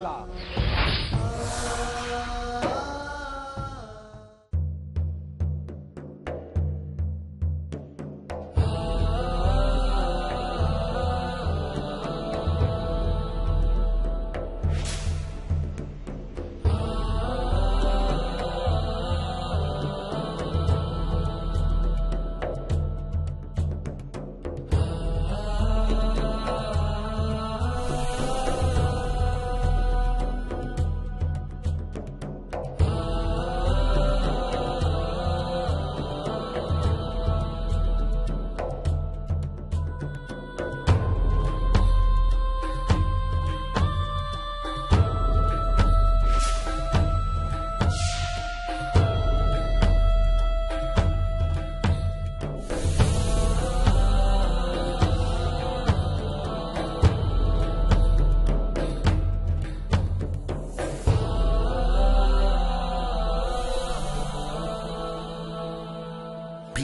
啦。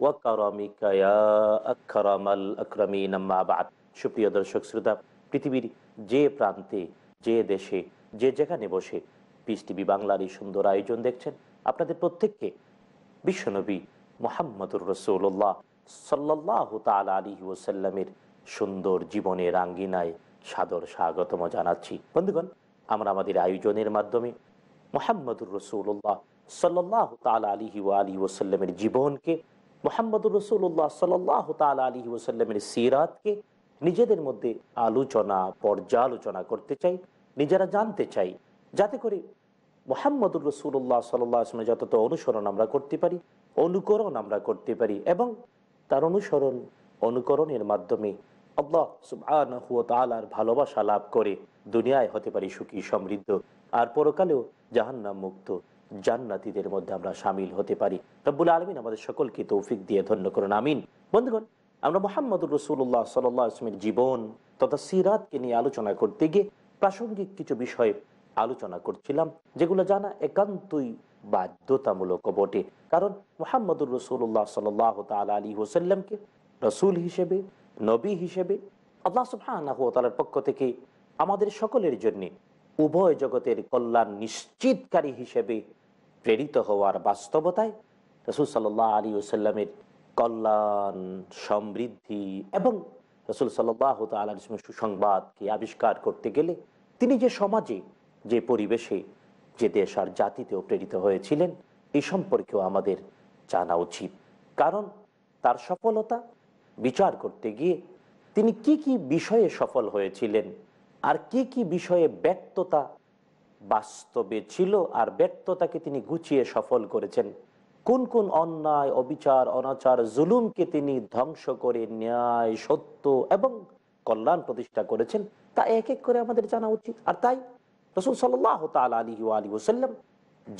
সুপ্রিয় দর্শক শ্রোতা পৃথিবীর যে প্রান্তে যে দেশে যে যেখানে বসে পিস টিভি বাংলার এই সুন্দর আয়োজন দেখছেন আপনাদের প্রত্যেককে বিশ্বনবী মোহাম্মদুর রসৌল্লাহ সাল্লাহ তাল আলী ওসাল্লামের সুন্দর জীবনের আঙ্গিনায় সাদর স্বাগতম জানাচ্ছি বন্ধুগণ আমরা আমাদের আয়োজনের মাধ্যমে মোহাম্মদুর রসৌল্লাহ সাল্লাহ তাল আলী আলী ওসাল্লামের জীবনকে মোহাম্মদুর রসুল্লাহ সাল্লাহ তাল আলী ওসাল্লামের সিরাতকে নিজেদের মধ্যে আলোচনা পর্যালোচনা করতে চাই নিজেরা জানতে চাই যাতে করে মোহাম্মদুর রসুল্লাহ সাল্লাহ আসলামের যথাযথ অনুসরণ আমরা করতে পারি অনুকরণ আমরা করতে পারি এবং তার অনুসরণ অনুকরণের মাধ্যমে আল্লাহ সুবাহর ভালোবাসা লাভ করে দুনিয়ায় হতে পারি সুখী সমৃদ্ধ আর পরকালেও জাহান্নাম মুক্ত জান্নাতিদের মধ্যে আমরা সামিল হতে পারি রব্বুল আলমিন আমাদের সকলকে তৌফিক দিয়ে ধন্য করুন আমিন বন্ধুগণ আমরা মোহাম্মদুর রসুল্লাহ সাল্লামের জীবন তথা সিরাতকে নিয়ে আলোচনা করতে গিয়ে প্রাসঙ্গিক কিছু বিষয়ে আলোচনা করছিলাম যেগুলো জানা একান্তই বাধ্যতামূলক বটে কারণ মোহাম্মদুর রসুল্লাহ সাল্লাহ তাল আলী হোসাল্লামকে রসুল হিসেবে নবী হিসেবে আল্লাহ সুফানার পক্ষ থেকে আমাদের সকলের জন্যে উভয় জগতের কল্যাণ নিশ্চিতকারী হিসেবে প্রেরিত হওয়ার বাস্তবতায় রসুল সাল্লাহ আলী ওসাল্লামের কল্যাণ সমৃদ্ধি এবং রসুল সাল্লাহ তালিসমের সুসংবাদকে আবিষ্কার করতে গেলে তিনি যে সমাজে যে পরিবেশে যে দেশ আর জাতিতেও প্রেরিত হয়েছিলেন এই সম্পর্কেও আমাদের জানা উচিত কারণ তার সফলতা বিচার করতে গিয়ে তিনি কি কি বিষয়ে সফল হয়েছিলেন আর কি কি বিষয়ে ব্যর্থতা বাস্তবে ছিল আর ব্যর্থতাকে তিনি গুছিয়ে সফল করেছেন কোন কোন অন্যায় অবিচার অনাচার জুলুমকে তিনি ধ্বংস করে ন্যায় সত্য এবং কল্যাণ প্রতিষ্ঠা করেছেন তা এক এক করে আমাদের জানা উচিত আর তাই রসুল সাল্লাহ তাল আলী আলী ওসাল্লাম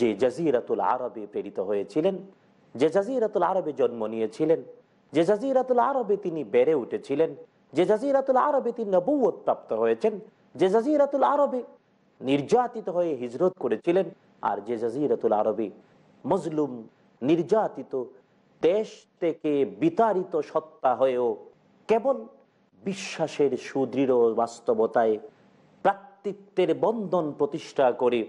যে জাজিরাতুল আরবে প্রেরিত হয়েছিলেন যে জাজিরাতুল আরবে জন্ম নিয়েছিলেন যে জাজিরাতুল আরবে তিনি বেড়ে উঠেছিলেন যে জাজিরাতুল আরবে তিনি নবৌত প্রাপ্ত হয়েছেন যে জাজিরাতুল আরবে নির্যাতিত হয়ে হিজরত করেছিলেন আর যে জাজিরাতুল আরবে মজলুম নির্যাতিত দেশ থেকে বিতাড়িত সত্তা হয়েও কেবল বিশ্বাসের সুদৃঢ় বাস্তবতায় প্রাকৃত্বের বন্ধন প্রতিষ্ঠা করে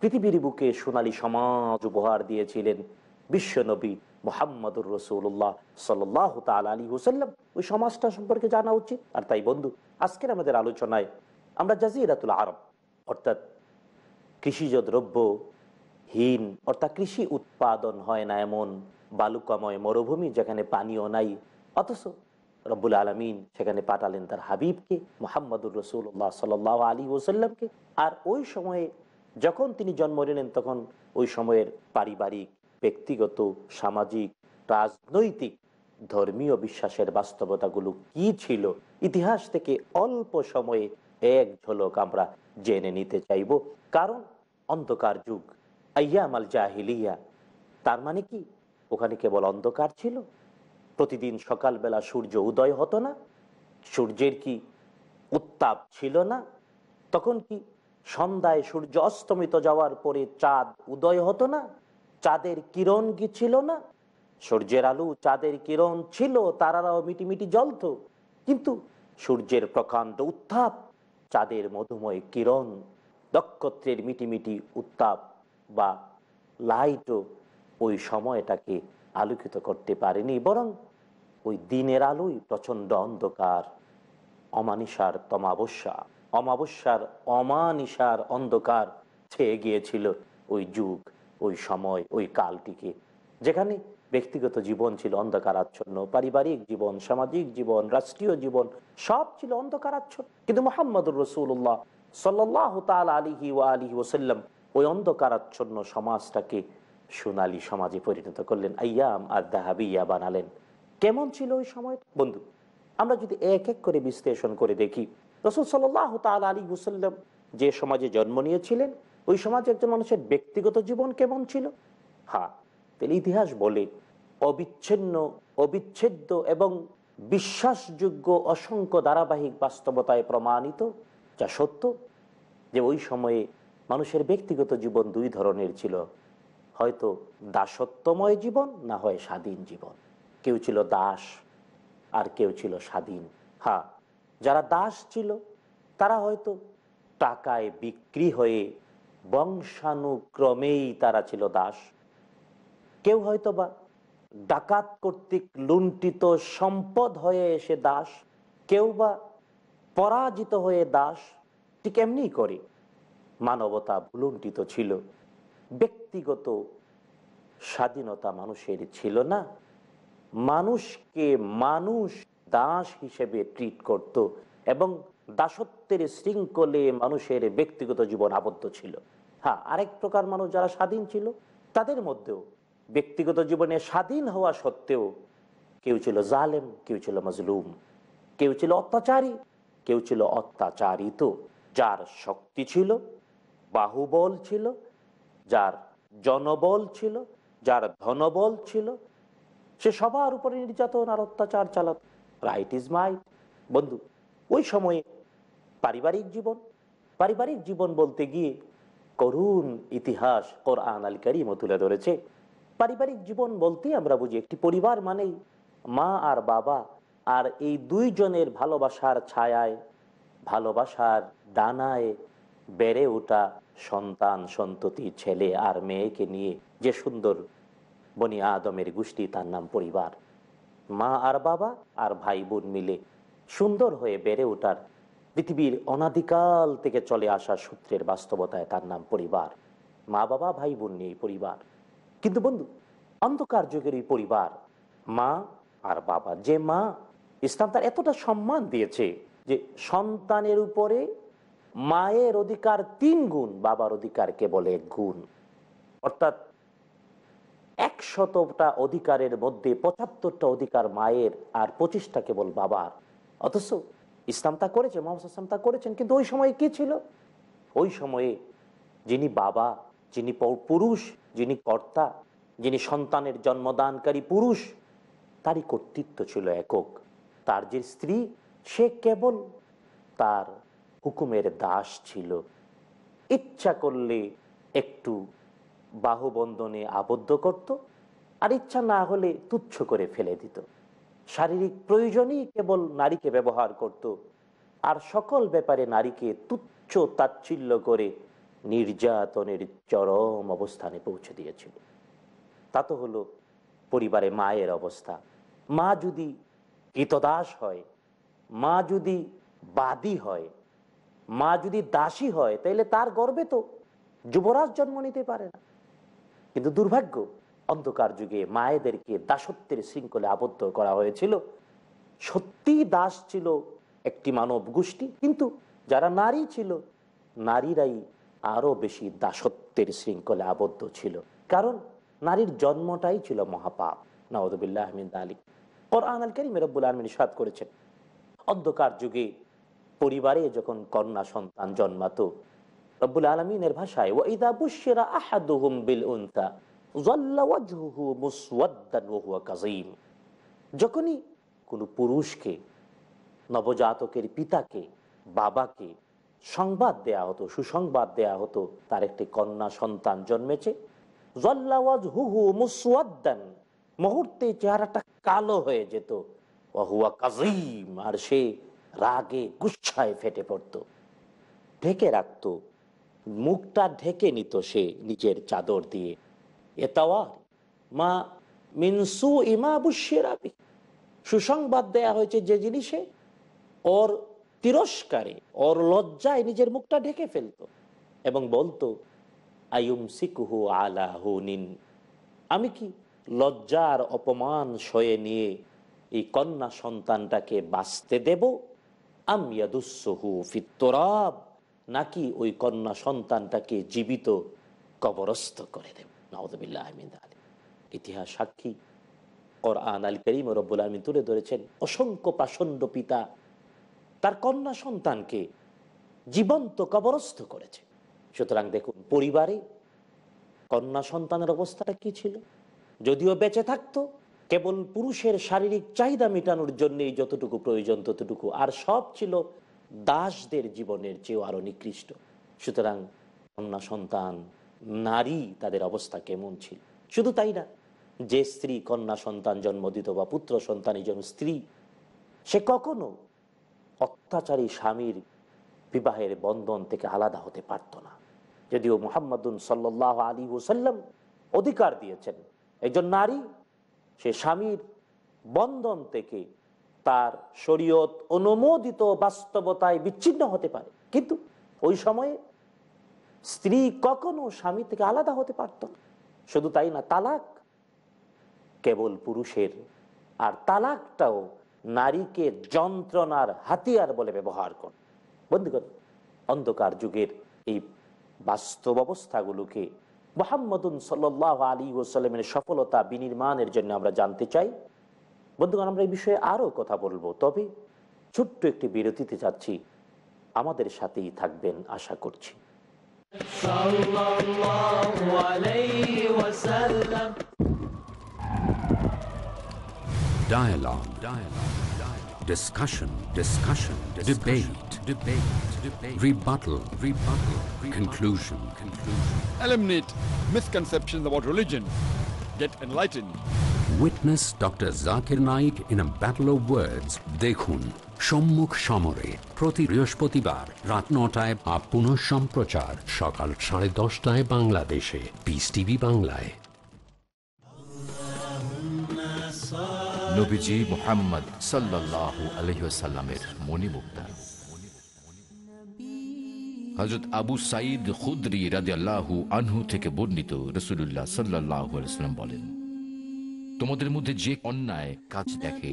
পৃথিবীর বুকে সোনালী সমাজ উপহার দিয়েছিলেন বিশ্বনবী মোহাম্মদুর রসুল্লাহ সাল্লাহ তাল আলী হুসাল্লাম ওই সমাজটা সম্পর্কে জানা উচিত আর তাই বন্ধু আজকের আমাদের আলোচনায় আমরা জাজিরাতুল আরব অর্থাৎ কৃষিজ দ্রব্য হীন অর্থাৎ কৃষি উৎপাদন হয় না এমন বালুকাময় মরুভূমি যেখানে পানীয় নাই অথচ রব্বুল আলমিন সেখানে পাঠালেন তার হাবিবকে মোহাম্মদুর রসুল্লাহ সাল আলী ওসাল্লামকে আর ওই সময়ে যখন তিনি জন্ম নিলেন তখন ওই সময়ের পারিবারিক ব্যক্তিগত সামাজিক রাজনৈতিক ধর্মীয় বিশ্বাসের বাস্তবতাগুলো কি ছিল ইতিহাস থেকে অল্প সময়ে এক ঝলক আমরা জেনে নিতে চাইব কারণ অন্ধকার যুগ আইয়াম আল জাহিলিয়া তার মানে কি ওখানে কেবল অন্ধকার ছিল প্রতিদিন সকালবেলা সূর্য উদয় হতো না সূর্যের কি উত্তাপ ছিল না তখন কি সন্ধ্যায় সূর্য অস্তমিত যাওয়ার পরে চাঁদ উদয় হতো না চাঁদের কিরণ কি ছিল না সূর্যের আলু চাঁদের কিরণ ছিল তারারাও মিটিমিটি জ্বলত কিন্তু সূর্যের প্রকাণ্ড উত্তাপ চাঁদের মধুময় কিরণ নক্ষত্রের মিটিমিটি উত্তাপ বা লাইটও ওই সময়টাকে আলোকিত করতে পারেনি বরং ওই দিনের আলোই প্রচণ্ড অন্ধকার অমানিসার তমাবস্যা অমাবস্যার অমানিসার অন্ধকার ছেয়ে গিয়েছিল ওই যুগ ওই সময় ওই কালটিকে যেখানে ব্যক্তিগত জীবন ছিল অন্ধকারাচ্ছন্ন পারিবারিক জীবন সামাজিক জীবন রাষ্ট্রীয় জীবন সব ছিল অন্ধকারাচ্ছন্ন কিন্তু মোহাম্মদুর রসুল্লাহ সাল্লাহ তাল আলিহি ওয়া আলিহি ওসাল্লাম ওই অন্ধকারাচ্ছন্ন সমাজটাকে সোনালি সমাজে পরিণত করলেন আয়াম আর দাহাবিয়া বানালেন কেমন ছিল ওই সময় বন্ধু আমরা যদি এক এক করে বিশ্লেষণ করে দেখি রসুল সাল্লাহ তাল আলী হুসাল্লাম যে সমাজে জন্ম নিয়েছিলেন ওই সমাজে একজন মানুষের ব্যক্তিগত জীবন কেমন ছিল হ্যাঁ তাহলে ইতিহাস বলে অবিচ্ছিন্ন অবিচ্ছেদ্য এবং বিশ্বাসযোগ্য অসংখ্য ধারাবাহিক বাস্তবতায় প্রমাণিত যা সত্য যে ওই সময়ে মানুষের ব্যক্তিগত জীবন দুই ধরনের ছিল হয়তো দাসত্বময় জীবন না হয় স্বাধীন জীবন কেউ ছিল দাস আর কেউ ছিল স্বাধীন হ্যাঁ যারা দাস ছিল তারা হয়তো টাকায় বিক্রি হয়ে বংশানুক্রমেই তারা ছিল দাস কেউ হয়তো বা ডাকাত কর্তৃক লুণ্ঠিত সম্পদ হয়ে এসে দাস কেউ বা পরাজিত হয়ে দাস ঠিক এমনি করে মানবতা ভুলুণ্ঠিত ছিল ব্যক্তিগত স্বাধীনতা মানুষের ছিল না মানুষকে মানুষ দাস হিসেবে ট্রিট করত এবং দাসত্বের শৃঙ্খলে মানুষের ব্যক্তিগত জীবন আবদ্ধ ছিল হ্যাঁ আরেক প্রকার মানুষ যারা স্বাধীন ছিল তাদের মধ্যেও ব্যক্তিগত জীবনে স্বাধীন হওয়া সত্ত্বেও কেউ ছিল জালেম কেউ ছিল মজলুম কেউ ছিল অত্যাচারী কেউ ছিল অত্যাচারিত যার শক্তি ছিল বাহুবল ছিল যার জনবল ছিল যার ধনবল ছিল সে সবার উপরে নির্যাতন আর অত্যাচার চালাত রাইট ইজ মাইট বন্ধু ওই সময়ে পারিবারিক জীবন পারিবারিক জীবন বলতে গিয়ে করুণ ইতিহাস কোরআন আল কারিমও তুলে ধরেছে পারিবারিক জীবন বলতে আমরা বুঝি একটি পরিবার মানেই মা আর বাবা আর এই দুইজনের ভালোবাসার ছায়ায় ভালোবাসার ডানায় বেড়ে ওঠা সন্তান সন্ততি ছেলে আর মেয়েকে নিয়ে যে সুন্দর বনি আদমের গোষ্ঠী তার নাম পরিবার মা আর বাবা আর ভাই বোন মিলে সুন্দর হয়ে বেড়ে ওঠার পৃথিবীর অনাদিকাল থেকে চলে আসা সূত্রের বাস্তবতায় তার নাম পরিবার মা বাবা ভাই বোন নিয়ে পরিবার কিন্তু বন্ধু অন্ধকার যুগের এই পরিবার মা আর বাবা যে মা ইসলাম তার এতটা সম্মান দিয়েছে যে সন্তানের উপরে মায়ের অধিকার তিন গুণ বাবার অধিকার কেবল এক গুণ অর্থাৎ একশতটা অধিকারের মধ্যে পঁচাত্তরটা অধিকার মায়ের আর পঁচিশটা কেবল বাবার অথচ ইসলাম তা করেছে মোহাম্মদ ইসলাম তা করেছেন কিন্তু ওই সময়ে কি ছিল ওই সময়ে যিনি বাবা যিনি পুরুষ যিনি কর্তা যিনি সন্তানের জন্মদানকারী পুরুষ তারই কর্তৃত্ব ছিল একক তার যে স্ত্রী সে কেবল তার হুকুমের দাস ছিল ইচ্ছা করলে একটু বাহুবন্ধনে আবদ্ধ করত আর ইচ্ছা না হলে তুচ্ছ করে ফেলে দিত শারীরিক প্রয়োজনই কেবল নারীকে ব্যবহার করত আর সকল ব্যাপারে নারীকে তুচ্ছ তাচ্ছিল্য করে নির্যাতনের চরম অবস্থানে পৌঁছে দিয়েছিল তা তো হলো পরিবারে মায়ের অবস্থা মা যদি কৃতদাস হয় মা যদি বাদী হয় মা যদি দাসী হয় তাহলে তার গর্বে তো যুবরাজ জন্ম নিতে পারে না কিন্তু দুর্ভাগ্য অন্ধকার যুগে মায়েদেরকে দাসত্বের শৃঙ্খলে আবদ্ধ করা হয়েছিল সত্যি দাস ছিল একটি মানব গোষ্ঠী কিন্তু যারা নারী ছিল নারীরাই আরও বেশি দাসত্বের শৃঙ্খলে আবদ্ধ ছিল কারণ নারীর জন্মটাই ছিল মহাপাপ নওয়াজবিল্লাহ আহমিদ আলী কোরআন আল করিম রব্বুল আলমিন সাদ করেছেন অন্ধকার যুগে পরিবারে যখন কন্যা সন্তান জন্মাত রব্বুল আলমিনের ভাষায় ওয়াইদা বুসেরা আহাদুহুম বিল উন্তা যখনই কোনো পুরুষকে নবজাতকের পিতাকে বাবাকে সংবাদ দেয়া হতো সুসংবাদ দেয়া হতো তার একটি কন্যা সন্তান জন্মেছে মুহূর্তে চেহারাটা কালো হয়ে যেত কাজিম আর সে রাগে গুচ্ছায় ফেটে পড়ত ঢেকে রাখত মুখটা ঢেকে নিত সে নিজের চাদর দিয়ে মা ইমা সুসংবাদ দেয়া হয়েছে যে জিনিসে ওর তিরস্কারে ওর লজ্জায় নিজের মুখটা ঢেকে ফেলত এবং বলতো আয়ুম সিকুহু নিন আমি কি লজ্জার অপমান সয়ে নিয়ে এই কন্যা সন্তানটাকে বাঁচতে দেব আমিয়াদুসহু ফিত্তরাব নাকি ওই কন্যা সন্তানটাকে জীবিত কবরস্থ করে দেব ইতিহাস সাক্ষী কর আন আল করিম রব্বুল আলমিন তুলে ধরেছেন অসংখ্য প্রাচণ্ড পিতা তার কন্যা সন্তানকে জীবন্ত কবরস্থ করেছে সুতরাং দেখুন পরিবারে কন্যা সন্তানের অবস্থাটা কি ছিল যদিও বেঁচে থাকতো কেবল পুরুষের শারীরিক চাহিদা মেটানোর জন্যই যতটুকু প্রয়োজন ততটুকু আর সব ছিল দাসদের জীবনের চেয়েও আরো নিকৃষ্ট সুতরাং কন্যা সন্তান নারী তাদের অবস্থা কেমন ছিল শুধু তাই না যে স্ত্রী কন্যা সন্তান জন্ম দিত বা পুত্র সন্তানই জন স্ত্রী সে কখনো অত্যাচারী স্বামীর বিবাহের বন্ধন থেকে আলাদা হতে পারত না যদিও মোহাম্মদুন সাল্লাহ আলী ওসাল্লাম অধিকার দিয়েছেন একজন নারী সে স্বামীর বন্ধন থেকে তার শরীয়ত অনুমোদিত বাস্তবতায় বিচ্ছিন্ন হতে পারে কিন্তু ওই সময়ে স্ত্রী কখনো স্বামী থেকে আলাদা হতে পারত শুধু তাই না তালাক কেবল পুরুষের আর তালাকটাও নারীকে যন্ত্রণার হাতিয়ার বলে ব্যবহার করে বন্ধুগণ অন্ধকার যুগের এই বাস্তব অবস্থাগুলোকে মোহাম্মদুন সাল আলী ওসালামের সফলতা বিনির্মাণের জন্য আমরা জানতে চাই বন্ধুগণ আমরা এই বিষয়ে আরও কথা বলবো তবে ছোট্ট একটি বিরতিতে যাচ্ছি আমাদের সাথেই থাকবেন আশা করছি Dialogue. Dialogue. Dialogue. Discussion. Discussion. Discussion. Debate. Debate. Debate. Rebuttal. Rebuttal. Rebuttal. Conclusion. Conclusion. Eliminate misconceptions about religion. Get enlightened. Witness Dr. Zakir Naik in a battle of words. Dekhun. সম্মুখ সমরে প্রতি বৃহস্পতিবার রাত নটায় বা পুনঃ সম্প্রচার সকাল সাড়ে দশটায় বাংলাদেশে পিস টিভি বাংলায় মোহাম্মদ আবু আল্লাহু আনহু থেকে বর্ণিত বলেন তোমাদের মধ্যে যে অন্যায় কাজ দেখে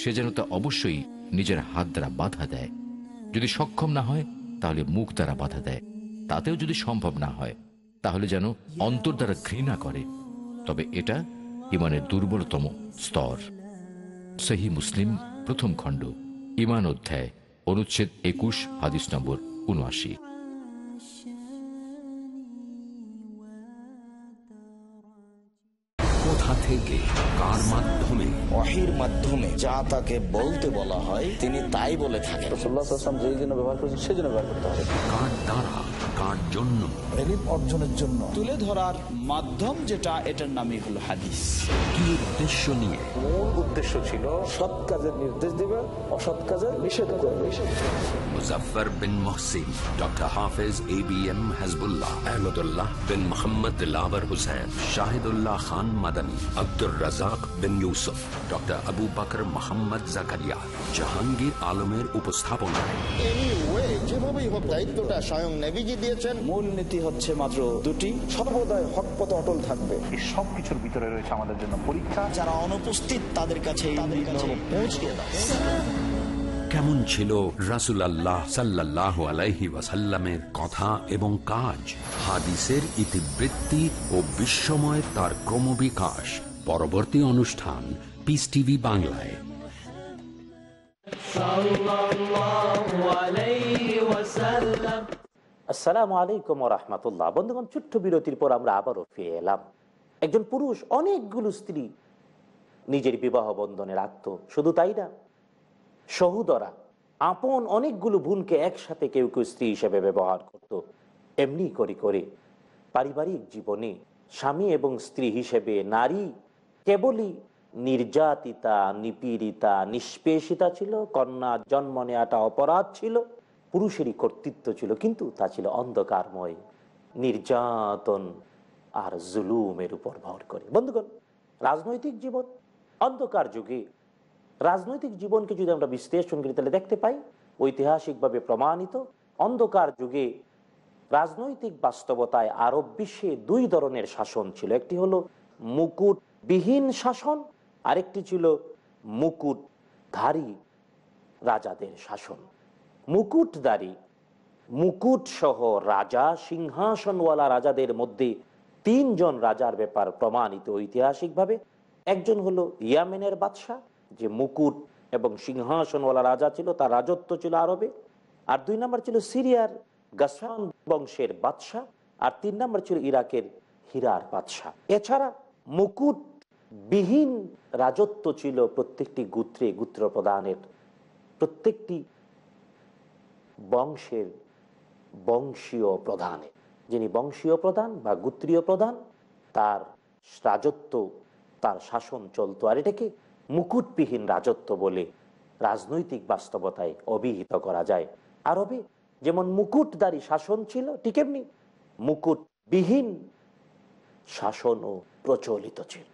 সে যেন তা অবশ্যই নিজের হাত দ্বারা বাধা দেয় যদি সক্ষম না হয় তাহলে মুখ দ্বারা বাধা দেয় তাতেও যদি সম্ভব না হয় তাহলে যেন অন্তর দ্বারা ঘৃণা করে তবে এটা ইমানের দুর্বলতম স্তর সেহী মুসলিম প্রথম খণ্ড ইমান অধ্যায় অনুচ্ছেদ একুশ হাদিস নম্বর উনআশি থেকে কার মাধ্যমে অহের মাধ্যমে যা তাকে বলতে বলা হয় তিনি তাই বলে থাকেন যেই জন্য ব্যবহার করছেন সেই জন্য ব্যবহার করতে হবে কার দ্বারা কার জন্য অর্জনের জন্য তুলে ধরার মাধ্যম যেটা এটার হলো হাদিস কি উদ্দেশ্য নিয়ে উদ্দেশ্য ছিল কাজের নির্দেশ অসৎ কাজের নিষেধ বিন Mohsin doctor Hafez A B M Hizbullah Ahmadullah bin Hussain Shahidullah Khan Madani Abdur Razzak bin Yusuf doctor Abu Bakar Mohammad Zakaria Jahangir আলমের উপস্থাপনা দায়িত্বটা নেভিজি দিয়েছেন মূল নীতি হচ্ছে মাত্র দুটি অটল থাকবে কিছুর ভিতরে রয়েছে আমাদের জন্য পরীক্ষা যারা অনুপস্থিত তাদের কাছে পৌঁছে কেমন ছিল রাসুল আল্লাহ সাল্লাহ আলাইহি কথা এবং কাজ হাদিসের ইতিবৃত্তি ও বিশ্বময় তার ক্রমবিকাশ পরবর্তী অনুষ্ঠান পিস টিভি বাংলায় আসসালামু আলাইকুম রহমতুল্লাহ বন্ধুগণ ছোট্ট বিরতির পর আমরা আবারও ফিরে এলাম একজন পুরুষ অনেকগুলো স্ত্রী নিজের বিবাহ বন্ধনে রাখত শুধু তাই না সহুদরা আপন অনেকগুলো বোনকে একসাথে কেউ কেউ স্ত্রী হিসেবে ব্যবহার করত এমনি করে করে পারিবারিক জীবনে স্বামী এবং স্ত্রী হিসেবে নারী কেবলই নির্যাতিতা নিপীড়িতা নিষ্পেষিতা ছিল কন্যা জন্ম নেওয়াটা অপরাধ ছিল পুরুষেরই কর্তৃত্ব ছিল কিন্তু তা ছিল অন্ধকারময় নির্যাতন আর জুলুমের উপর ভর করে বন্ধুগণ রাজনৈতিক জীবন অন্ধকার যুগে রাজনৈতিক জীবনকে যদি আমরা বিশ্লেষণ করি তাহলে দেখতে পাই ঐতিহাসিকভাবে প্রমাণিত অন্ধকার যুগে রাজনৈতিক বাস্তবতায় আরব বিশ্বে দুই ধরনের শাসন ছিল একটি হলো মুকুট বিহীন শাসন আরেকটি ছিল মুকুটধারী রাজাদের শাসন মুকুটধারী মুকুট সহ রাজা সিংহাসনওয়ালা রাজাদের মধ্যে তিনজন রাজার ব্যাপার প্রমাণিত ঐতিহাসিকভাবে একজন হলো ইয়ামেনের বাদশাহ যে মুকুট এবং সিংহাসনওয়ালা রাজা ছিল তার রাজত্ব ছিল আরবে আর দুই নম্বর ছিল সিরিয়ার গাসান বংশের বাদশাহ আর তিন নম্বর ছিল ইরাকের হীরার বাদশাহ এছাড়া মুকুট বিহীন রাজত্ব ছিল প্রত্যেকটি গুত্রে গুত্র প্রদানের প্রত্যেকটি বংশের বংশীয় প্রধানে যিনি বংশীয় প্রধান বা গুত্রীয় প্রধান তার রাজত্ব তার শাসন চলতো আর এটাকে মুকুটবিহীন রাজত্ব বলে রাজনৈতিক বাস্তবতায় অভিহিত করা যায় আরবে যেমন মুকুটদারী শাসন ছিল ঠিক এমনি মুকুটবিহীন শাসনও প্রচলিত ছিল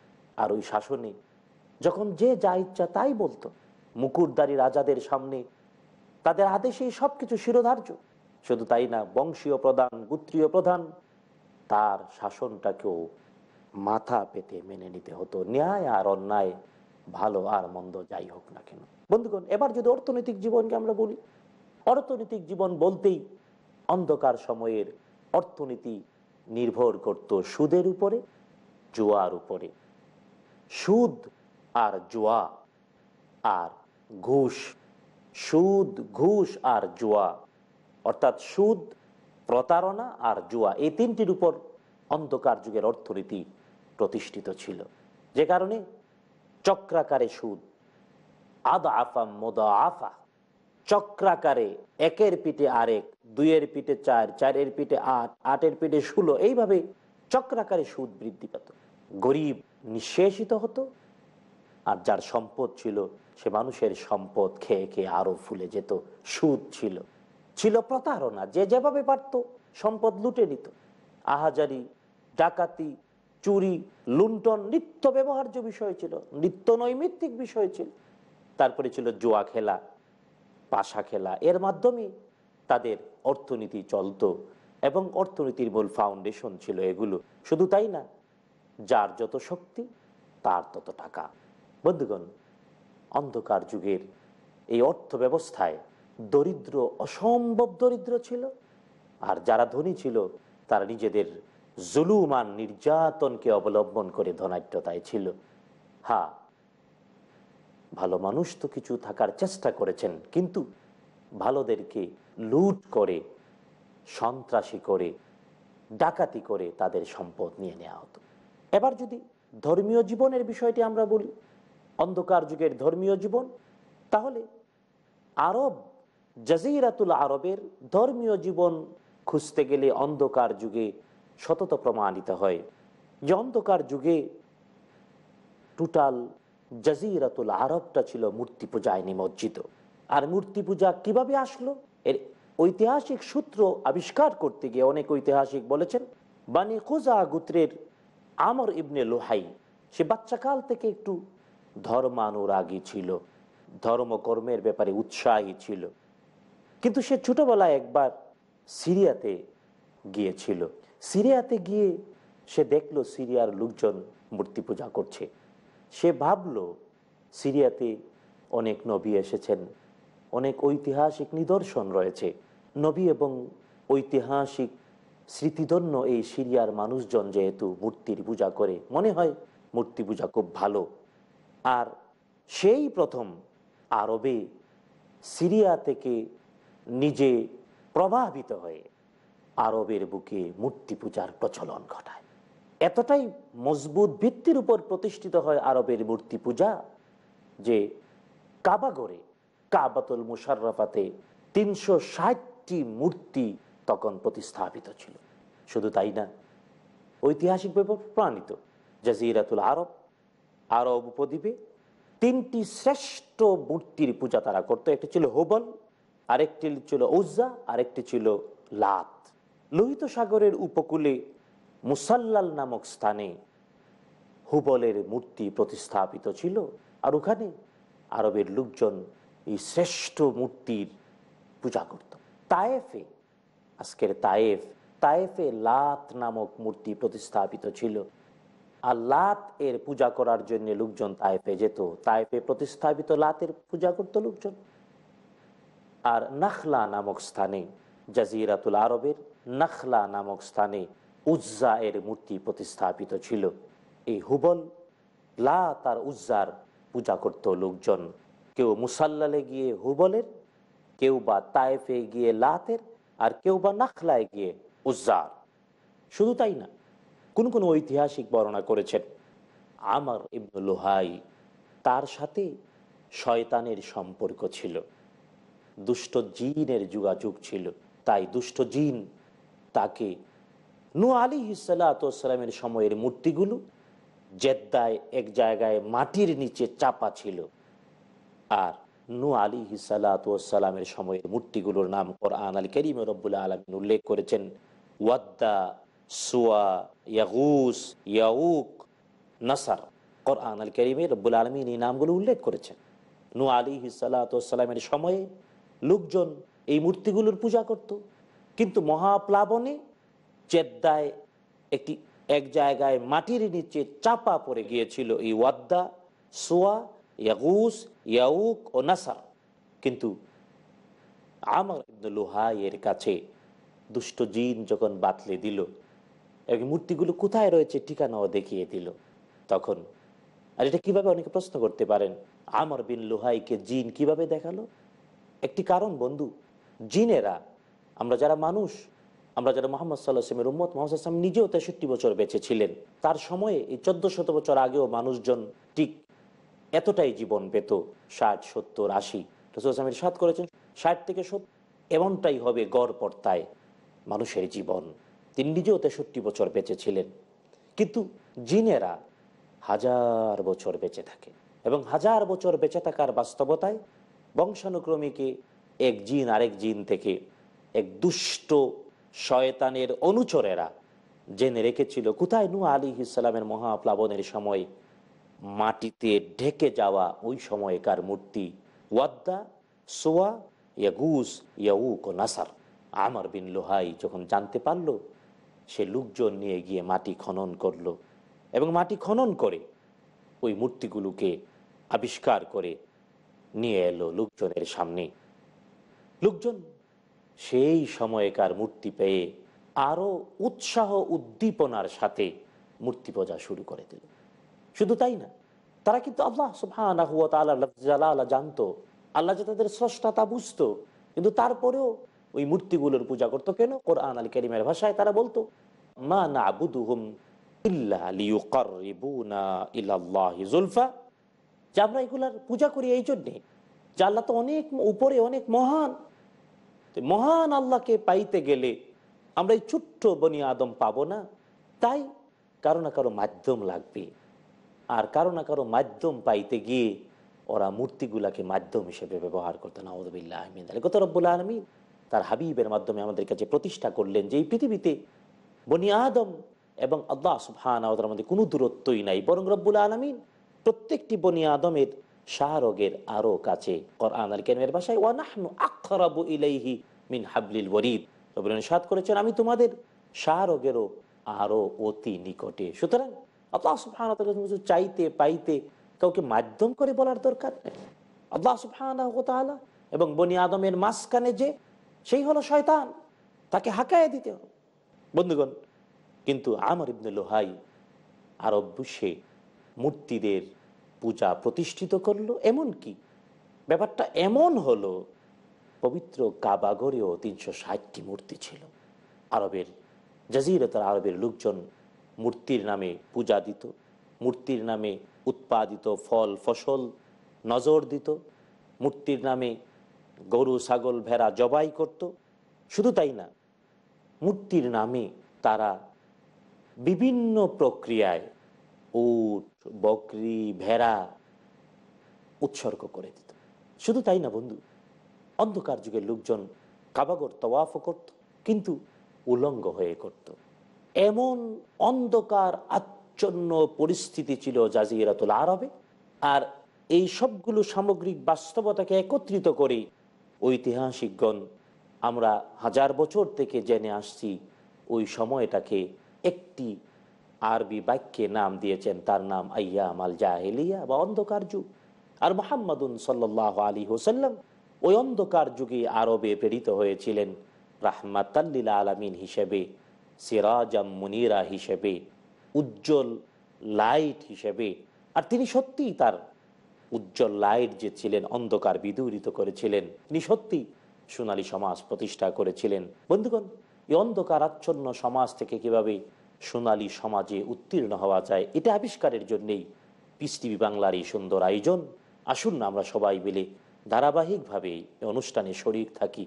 আর ওই শাসনে যখন যে যা ইচ্ছা তাই বলতো মুকুরদারি রাজাদের সামনে তাদের আদেশেই সব কিছু শিরোধার্য শুধু তাই না বংশীয় প্রধান গুত্রীয় প্রধান তার শাসনটাকেও মাথা পেতে মেনে নিতে হতো ন্যায় আর অন্যায় ভালো আর মন্দ যাই হোক না কেন বন্ধুগণ এবার যদি অর্থনৈতিক জীবনকে আমরা বলি অর্থনৈতিক জীবন বলতেই অন্ধকার সময়ের অর্থনীতি নির্ভর করত সুদের উপরে জুয়ার উপরে সুদ আর জুয়া আর ঘুষ সুদ ঘুষ আর জুয়া অর্থাৎ সুদ প্রতারণা আর জুয়া এই তিনটির উপর অন্ধকার যুগের অর্থনীতি প্রতিষ্ঠিত ছিল যে কারণে চক্রাকারে সুদ আদা আফা মদ আফা চক্রাকারে একের পিঠে আরেক দুইয়ের পিঠে চার চারের পিঠে আট আটের পিঠে ষোলো এইভাবে চক্রাকারে সুদ বৃদ্ধি পেত গরিব নিঃশেষিত হতো আর যার সম্পদ ছিল সে মানুষের সম্পদ খেয়ে খেয়ে আরো ফুলে যেত সুদ ছিল ছিল প্রতারণা যে যেভাবে পারত সম্পদ লুটে নিত আহাজারি ডাকাতি চুরি লুণ্ঠন নিত্য ব্যবহার্য বিষয় ছিল নিত্য নৈমিত্তিক বিষয় ছিল তারপরে ছিল জুয়া খেলা পাশা খেলা এর মাধ্যমে তাদের অর্থনীতি চলত এবং অর্থনীতির মূল ফাউন্ডেশন ছিল এগুলো শুধু তাই না যার যত শক্তি তার তত টাকা বন্ধুগণ অন্ধকার যুগের এই অর্থ ব্যবস্থায় দরিদ্র অসম্ভব দরিদ্র ছিল আর যারা ধনী ছিল তারা নিজেদের জুলুমান নির্যাতনকে অবলম্বন করে ধনাঢ্যতায় ছিল হা ভালো মানুষ তো কিছু থাকার চেষ্টা করেছেন কিন্তু ভালোদেরকে লুট করে সন্ত্রাসী করে ডাকাতি করে তাদের সম্পদ নিয়ে নেওয়া হতো এবার যদি ধর্মীয় জীবনের বিষয়টি আমরা বলি অন্ধকার যুগের ধর্মীয় জীবন তাহলে আরব জাজিরাতুল আরবের ধর্মীয় জীবন খুঁজতে গেলে অন্ধকার যুগে সতত প্রমাণিত হয় যে অন্ধকার যুগে টোটাল জাজিরাতুল আরবটা ছিল মূর্তি পূজায় নিমজ্জিত আর মূর্তি পূজা কিভাবে আসলো এর ঐতিহাসিক সূত্র আবিষ্কার করতে গিয়ে অনেক ঐতিহাসিক বলেছেন বানি খোজা গুত্রের আমর ইবনে লোহাই সে বাচ্চাকাল থেকে একটু ধর্মানুরাগী ছিল ধর্মকর্মের ব্যাপারে উৎসাহী ছিল কিন্তু সে ছোটবেলায় একবার সিরিয়াতে গিয়েছিল সিরিয়াতে গিয়ে সে দেখল সিরিয়ার লোকজন মূর্তি পূজা করছে সে ভাবল সিরিয়াতে অনেক নবী এসেছেন অনেক ঐতিহাসিক নিদর্শন রয়েছে নবী এবং ঐতিহাসিক স্মৃতিধন্য এই সিরিয়ার মানুষজন যেহেতু মূর্তির পূজা করে মনে হয় মূর্তি পূজা খুব ভালো আর সেই প্রথম আরবে সিরিয়া থেকে নিজে প্রভাবিত হয়ে আরবের বুকে মূর্তি পূজার প্রচলন ঘটায় এতটাই মজবুত ভিত্তির উপর প্রতিষ্ঠিত হয় আরবের মূর্তি পূজা যে কাবাগরে কাবাতুল মুশাররাফাতে তিনশো ষাটটি মূর্তি তখন প্রতিস্থাপিত ছিল শুধু তাই না ঐতিহাসিকভাবে প্রাণিত জাজিরাতুল আরব আরব উপদ্বীপে তিনটি শ্রেষ্ঠ মূর্তির পূজা তারা করতো একটি ছিল হোবল আরেকটি ছিল উজ্জা আরেকটি ছিল লাত লোহিত সাগরের উপকূলে মুসাল্লাল নামক স্থানে হুবলের মূর্তি প্রতিস্থাপিত ছিল আর ওখানে আরবের লোকজন এই শ্রেষ্ঠ মূর্তির পূজা করত তায়েফে আজকের তায়েফ তায়েফে লাত নামক মূর্তি প্রতিস্থাপিত ছিল আর লাত এর পূজা করার জন্য লোকজন তায়েফে যেত তায়েফে প্রতিস্থাপিত লাতের পূজা করত লোকজন আর নাখলা নামক স্থানে জাজিরাতুল আরবের নাখলা নামক স্থানে উজ্জা এর মূর্তি প্রতিস্থাপিত ছিল এই হুবল লাত আর উজ্জার পূজা করত লোকজন কেউ মুসাল্লালে গিয়ে হুবলের কেউ বা তায়েফে গিয়ে লাতের আর কেউ বা নাখলায় গিয়ে উজ্জার শুধু তাই না কোন কোন ঐতিহাসিক বর্ণনা করেছেন আমার ইবনু লোহাই তার সাথে শয়তানের সম্পর্ক ছিল দুষ্ট জিনের যোগাযোগ ছিল তাই দুষ্ট জিন তাকে নু আলী হিসালামের সময়ের মূর্তিগুলো জেদ্দায় এক জায়গায় মাটির নিচে চাপা ছিল আর নু আলী হিসালাতামের সময়ের মূর্তিগুলোর নাম কোরআন আল করিম রব্বুল আলমিন উল্লেখ করেছেন ওয়াদ্দা সুয়া ইয়াগুস ইয়াউক নাসার কোরআন আল করিমে রব্বুল আলমিন এই নামগুলো উল্লেখ করেছেন নু আলী হিসালাতামের সময়ে লোকজন এই মূর্তিগুলোর পূজা করত কিন্তু মহাপ্লাবনে চেদ্দায় একটি এক জায়গায় মাটির নিচে চাপা পড়ে গিয়েছিল এই ওয়াদ্দা সোয়া ইয়াগুস ইয়াউক ও নাসার কিন্তু আমার লোহাইয়ের কাছে দুষ্ট জিন যখন বাতলে দিল এবং মূর্তিগুলো কোথায় রয়েছে ঠিকানাও দেখিয়ে দিল তখন আর এটা কীভাবে অনেকে প্রশ্ন করতে পারেন আমর বিন লোহাইকে জিন কিভাবে দেখালো একটি কারণ বন্ধু জিনেরা আমরা যারা মানুষ আমরা যারা মোহাম্মদ সাল্লাহামের উম্মদ মোহাম্মদ আসলাম নিজেও তেষট্টি বছর বেঁচে ছিলেন তার সময়ে এই চোদ্দ শত বছর আগেও মানুষজন ঠিক এতটাই জীবন পেত ষাট সত্তর আশি রসুলের সাত করেছেন ষাট থেকে সত্তর এমনটাই হবে গড় পর্তায় মানুষের জীবন তিনি নিজেও তেষট্টি বছর বেঁচে ছিলেন কিন্তু জিনেরা হাজার বছর বেঁচে থাকে এবং হাজার বছর বেঁচে থাকার বাস্তবতায় বংশানুক্রমিকে এক জিন আরেক জিন থেকে এক দুষ্ট শয়তানের অনুচরেরা জেনে রেখেছিল কোথায় নু আলী ইসলামের মহাপ্লাবনের সময় মাটিতে ঢেকে যাওয়া ওই সময়কার মূর্তি ওয়াদ্দা সোয়া ইয়াগুস ইয়াউক নাসার আমার বিন লোহাই যখন জানতে পারল সে লোকজন নিয়ে গিয়ে মাটি খনন করল এবং মাটি খনন করে ওই মূর্তিগুলোকে আবিষ্কার করে নিয়ে এলো লোকজনের সামনে লোকজন সেই সময়কার মূর্তি পেয়ে আরও উৎসাহ উদ্দীপনার সাথে মূর্তি পূজা শুরু করে দিল শুধু তাই না তারা কিন্তু আল্লাহ সুফানা হুয়া তালা জানতো আল্লাহ যে তাদের স্রষ্টা তা বুঝতো কিন্তু তারপরেও ওই মূর্তিগুলোর পূজা করতো কেন কোরআন আল করিমের ভাষায় তারা বলতো মা না আবুদুহুম ইল্লাহিজুলফা যে আমরা এগুলার পূজা করি এই জন্যে যে আল্লাহ তো অনেক উপরে অনেক মহান মহান আল্লাহকে পাইতে গেলে আমরা এই ছোট্ট বনি আদম পাবো না তাই কারো না কারো মাধ্যম লাগবে আর কারো না কারো মাধ্যম পাইতে গিয়ে ওরা মূর্তিগুলাকে মাধ্যম হিসেবে ব্যবহার করতেন আহমদুল্লাহ রব্বুল আলমী তার হাবিবের মাধ্যমে আমাদের কাছে প্রতিষ্ঠা করলেন যে এই পৃথিবীতে বনি আদম এবং আল্লাহ সুফহান আওতার মধ্যে কোনো দূরত্বই নাই বরং রব্বুল আলমিন প্রত্যেকটি বনি আদমের শাহরগের আরও কাছে ভাষায় মিন করেছেন আমি তোমাদের শাহরগেরও আরো অতি নিকটে সুতরাং আল্লাহ সুফহানা কিছু চাইতে পাইতে কাউকে মাধ্যম করে বলার দরকার নেই আল্লাহ সুফহানা এবং বনি আদমের মাঝখানে যে সেই হলো শয়তান তাকে হাঁকায় দিতে হবে বন্ধুগণ কিন্তু আমার ইবনে লোহাই আরব বসে মূর্তিদের পূজা প্রতিষ্ঠিত করলো এমন কি ব্যাপারটা এমন হলো পবিত্র কাবাগরেও তিনশো ষাটটি মূর্তি ছিল আরবের জাজিরতার আরবের লোকজন মূর্তির নামে পূজা দিত মূর্তির নামে উৎপাদিত ফল ফসল নজর দিত মূর্তির নামে গরু ছাগল ভেড়া জবাই করত শুধু তাই না মূর্তির নামে তারা বিভিন্ন প্রক্রিয়ায় উট বকরি ভেড়া উৎসর্গ করে দিত শুধু তাই না বন্ধু অন্ধকার যুগের লোকজন কাবাগর তওয়াফও করত কিন্তু উলঙ্গ হয়ে করত এমন অন্ধকার আচ্ছন্ন পরিস্থিতি ছিল জাজিরাতুল আরবে আর এই সবগুলো সামগ্রিক বাস্তবতাকে একত্রিত করে ঐতিহাসিকগণ আমরা হাজার বছর থেকে জেনে আসছি ওই সময়টাকে একটি আরবি বাক্যে নাম দিয়েছেন তার নাম আইয়াম আল জাহেলিয়া বা অন্ধকার যুগ আর মোহাম্মদুন সাল্লাহ আলী হোসাল্লাম ওই অন্ধকার যুগে আরবে প্রেরিত হয়েছিলেন রাহমাতাল্লিল আলামিন হিসেবে সিরাজাম মুনিরা হিসেবে উজ্জ্বল লাইট হিসেবে আর তিনি সত্যিই তার উজ্জ্বল লাইট যে ছিলেন অন্ধকার বিদূরিত করেছিলেন তিনি সত্যি সোনালী সমাজ প্রতিষ্ঠা করেছিলেন বন্ধুগণ এই অন্ধকার আচ্ছন্ন সমাজ থেকে কিভাবে সোনালী সমাজে উত্তীর্ণ হওয়া যায় এটা আবিষ্কারের জন্যেই পিস টিভি বাংলার এই সুন্দর আয়োজন আসুন না আমরা সবাই মিলে ধারাবাহিকভাবে এই অনুষ্ঠানে শরিক থাকি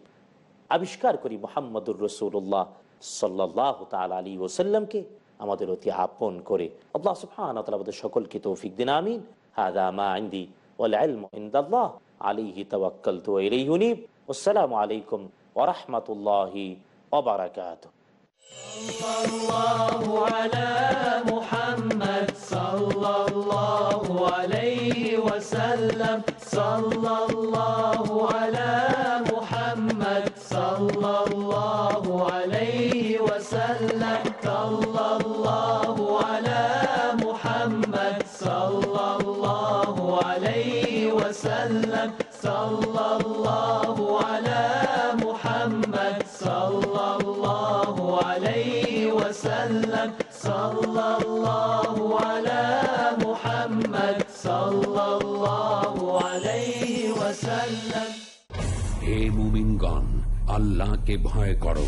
আবিষ্কার করি মোহাম্মদুর রসুল্লাহ সাল্লাহ তাল আলী ওসাল্লামকে আমাদের অতি আপন করে আল্লাহ সুফহান আমাদের সকলকে তৌফিক দিন আমিন হাদা মা আইন্দি ওয়াল্লাহ আলিহি তওয়াক্কাল তো ইলাইহুনিব আসসালামু আলাইকুম ওরহমতুল্লাহি ওবরাকাত الله على محمد صلى الله عليه وسلم صلى الله عليه صلى الله على محمد صلى الله عليه وسلم صلى الله على محمد صلى الله عليه وسلم صلى الله على محمد صلى الله عليه وسلم হে মুমিনগণ আল্লাহকে ভয় করো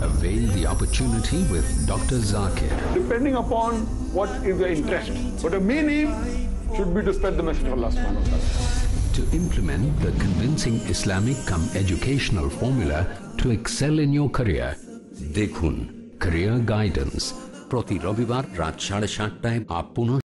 Avail the opportunity with Dr. Zakir. Depending upon what is your interest. But the main aim should be to spread the message of Allah subhanahu wa ta'ala. To implement the convincing Islamic come educational formula to excel in your career, দেখুন Career Guidance প্রতি রবিবার রাত সাড়ে সাতটায় up